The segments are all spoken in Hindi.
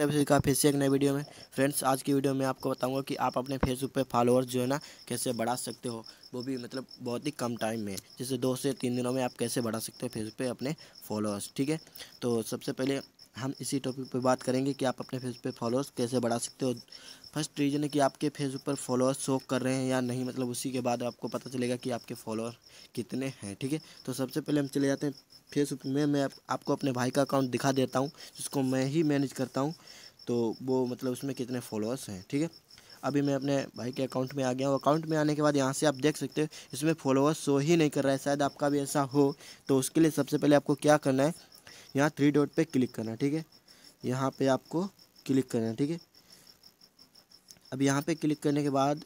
सभी का फिर से एक नए वीडियो में फ्रेंड्स आज की वीडियो में आपको बताऊंगा कि आप अपने फेसबुक पे फॉलोअर्स जो है ना कैसे बढ़ा सकते हो वो भी मतलब बहुत ही कम टाइम में जैसे दो से तीन दिनों में आप कैसे बढ़ा सकते हो फेसबुक पे अपने फॉलोअर्स ठीक है तो सबसे पहले हम इसी टॉपिक पर बात करेंगे कि आप अपने फेस पर फॉलोअर्स कैसे बढ़ा सकते हो फर्स्ट रीज़न है कि आपके फेसबुक पर फॉलोअर्स शो कर रहे हैं या नहीं मतलब उसी के बाद आपको पता चलेगा कि आपके फॉलोअर कितने हैं ठीक है तो सबसे पहले हम चले जाते हैं फेसबुक में मैं आप, आपको अपने भाई का अकाउंट दिखा देता हूँ जिसको मैं ही मैनेज करता हूँ तो वो मतलब उसमें कितने फॉलोअर्स हैं ठीक है अभी मैं अपने भाई के अकाउंट में आ गया हूँ अकाउंट में आने के बाद यहाँ से आप देख सकते हो इसमें फॉलोअर्स शो ही नहीं कर रहा है शायद आपका भी ऐसा हो तो उसके लिए सबसे पहले आपको क्या करना है यहाँ थ्री डॉट पे क्लिक करना ठीक है यहाँ पे आपको क्लिक करना ठीक है अब यहाँ पे क्लिक करने के बाद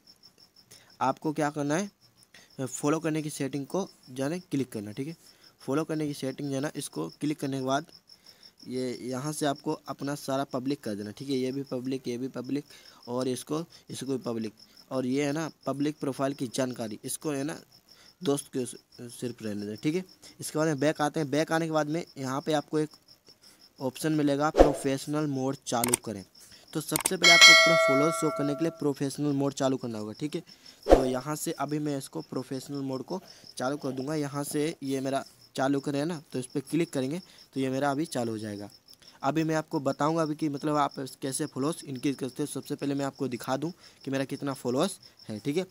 आपको क्या करना है फॉलो करने की सेटिंग को जाना क्लिक करना ठीक है फॉलो करने की सेटिंग जाना इसको क्लिक करने के बाद ये यहाँ से आपको अपना सारा पब्लिक कर देना ठीक है ये भी पब्लिक ये भी पब्लिक और इसको इसको भी पब्लिक और ये है ना पब्लिक प्रोफाइल की जानकारी इसको है ना दोस्त के सिर्फ रहने दें ठीक है इसके बाद में बैक आते हैं बैक आने के बाद में यहाँ पे आपको एक ऑप्शन मिलेगा प्रोफेशनल मोड चालू करें तो सबसे पहले आपको अपना फॉलोअर शो करने के लिए प्रोफेशनल मोड चालू करना होगा ठीक है तो यहाँ से अभी मैं इसको प्रोफेशनल मोड को चालू कर दूंगा यहाँ से ये मेरा चालू करें ना तो इस पर क्लिक करेंगे तो ये मेरा अभी चालू हो जाएगा अभी मैं आपको बताऊंगा अभी कि मतलब आप कैसे फॉलोअर्स इनक्रीज करते हो सबसे पहले मैं आपको दिखा दूं कि मेरा कितना फॉलोअर्स है ठीक है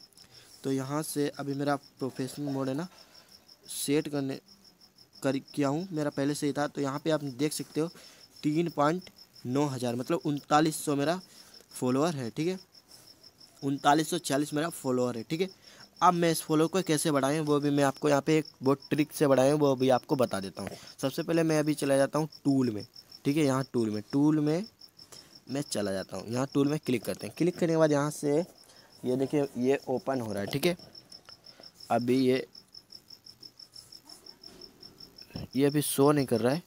तो यहाँ से अभी मेरा प्रोफेशनल मोड है ना सेट करने कर किया हूँ मेरा पहले से ही था तो यहाँ पे आप देख सकते हो तीन पॉइंट नौ हज़ार मतलब उनतालीस सौ मेरा फॉलोअर है ठीक है उनतालीस सौ चालीस मेरा फॉलोअर है ठीक है अब मैं इस फॉलोअर को कैसे बढ़ाएँ वो भी मैं आपको यहाँ पे एक बहुत ट्रिक से बढ़ाएँ वो भी आपको बता देता हूँ सबसे पहले मैं अभी चला जाता हूँ टूल में ठीक है यहाँ टूल में टूल में मैं चला जाता हूँ यहाँ टूल में क्लिक करते हैं क्लिक करने के बाद यहाँ से ये देखिए ये ओपन हो रहा है ठीक है अभी ये ये अभी शो नहीं कर रहा है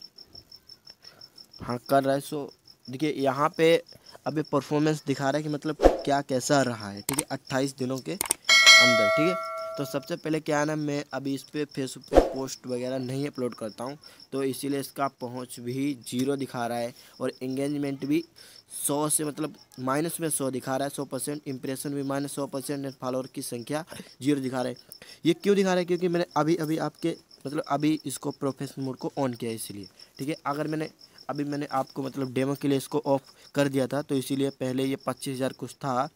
हाँ कर रहा है सो देखिए यहाँ पे अभी परफॉर्मेंस दिखा रहा है कि मतलब क्या कैसा रहा है ठीक है अट्ठाईस दिनों के अंदर ठीक है तो सबसे पहले क्या है ना मैं अभी इस पर फेसबुक पे पोस्ट वगैरह नहीं अपलोड करता हूँ तो इसीलिए इसका पहुँच भी जीरो दिखा रहा है और इंगेजमेंट भी सौ से मतलब माइनस में सौ दिखा रहा है सौ परसेंट इम्प्रेशन भी माइनस सौ परसेंट नेट फॉलोअर की संख्या जीरो दिखा रहा है ये क्यों दिखा रहा है क्योंकि मैंने अभी अभी आपके मतलब अभी इसको प्रोफेशनल मोड को ऑन किया है इसलिए ठीक है अगर मैंने अभी मैंने आपको मतलब डेमो के लिए इसको ऑफ कर दिया था तो इसीलिए पहले ये पच्चीस हज़ार कुछ था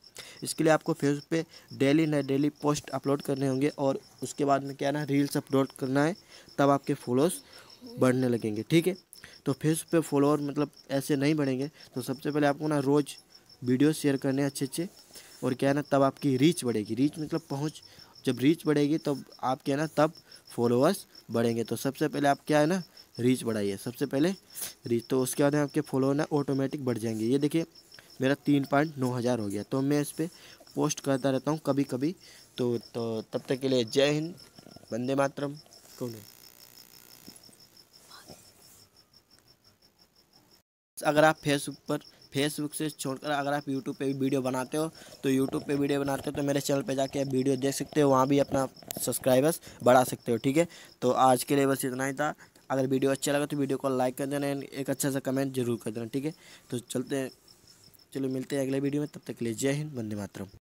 इसके लिए आपको फेसबुक पे डेली न डेली पोस्ट अपलोड करने होंगे और उसके बाद में क्या ना रील्स अपलोड करना है तब आपके फॉलोअर्स बढ़ने लगेंगे ठीक है तो फेसबुक पे फॉलोअर मतलब ऐसे नहीं बढ़ेंगे तो सबसे पहले आपको ना रोज़ वीडियो शेयर करने अच्छे अच्छे और क्या है ना तब आपकी रीच बढ़ेगी रीच मतलब पहुँच जब रीच बढ़ेगी तब आप क्या है ना तब फॉलोअर्स बढ़ेंगे तो सबसे पहले आप क्या है ना रीच बढ़ाई है सबसे पहले रीच तो उसके बाद आपके फॉलोअर ना ऑटोमेटिक बढ़ जाएंगे ये देखिए मेरा तीन पॉइंट नौ हज़ार हो गया तो मैं इस पर पोस्ट करता रहता हूँ कभी कभी तो तो तब तक के लिए जय हिंद वंदे मातरम कौन है अगर आप फेसबुक पर फेसबुक से छोड़कर अगर आप यूट्यूब पे भी वीडियो बनाते हो तो यूट्यूब पे वीडियो बनाते हो तो मेरे चैनल पे जाके आप वीडियो देख सकते हो वहाँ भी अपना सब्सक्राइबर्स बढ़ा सकते हो ठीक है तो आज के लिए बस इतना ही था अगर वीडियो अच्छा लगा तो वीडियो को लाइक कर देना एंड एक अच्छा सा कमेंट जरूर कर देना ठीक है तो चलते हैं चलो मिलते हैं अगले वीडियो में तब तक के लिए जय हिंद वंदे मातरम